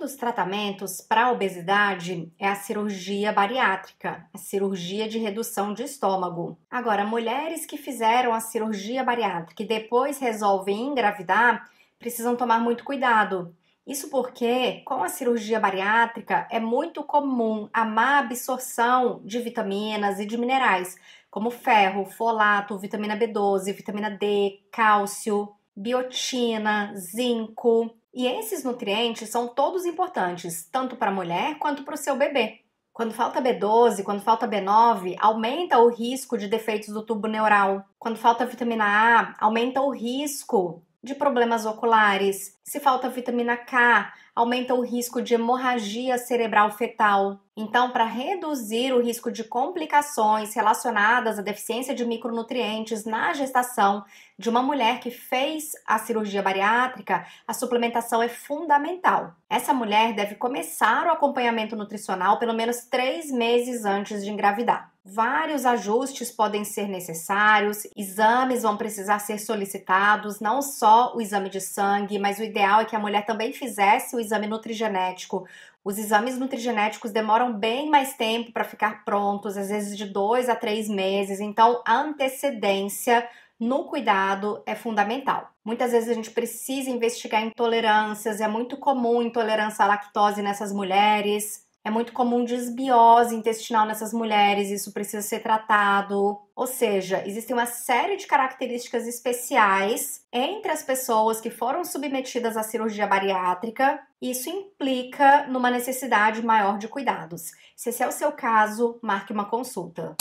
dos tratamentos para a obesidade é a cirurgia bariátrica, a cirurgia de redução de estômago. Agora, mulheres que fizeram a cirurgia bariátrica e depois resolvem engravidar precisam tomar muito cuidado. Isso porque, com a cirurgia bariátrica, é muito comum a má absorção de vitaminas e de minerais, como ferro, folato, vitamina B12, vitamina D, cálcio, biotina, zinco. E esses nutrientes são todos importantes, tanto para a mulher quanto para o seu bebê. Quando falta B12, quando falta B9, aumenta o risco de defeitos do tubo neural. Quando falta vitamina A, aumenta o risco de problemas oculares. Se falta vitamina K, aumenta o risco de hemorragia cerebral fetal. Então, para reduzir o risco de complicações relacionadas à deficiência de micronutrientes na gestação de uma mulher que fez a cirurgia bariátrica, a suplementação é fundamental. Essa mulher deve começar o acompanhamento nutricional pelo menos três meses antes de engravidar. Vários ajustes podem ser necessários, exames vão precisar ser solicitados, não só o exame de sangue, mas o ideal é que a mulher também fizesse o exame nutrigenético. Os exames nutrigenéticos demoram bem mais tempo para ficar prontos, às vezes de dois a três meses, então a antecedência no cuidado é fundamental. Muitas vezes a gente precisa investigar intolerâncias, é muito comum intolerância à lactose nessas mulheres, é muito comum desbiose intestinal nessas mulheres, isso precisa ser tratado. Ou seja, existem uma série de características especiais entre as pessoas que foram submetidas à cirurgia bariátrica. Isso implica numa necessidade maior de cuidados. Se esse é o seu caso, marque uma consulta.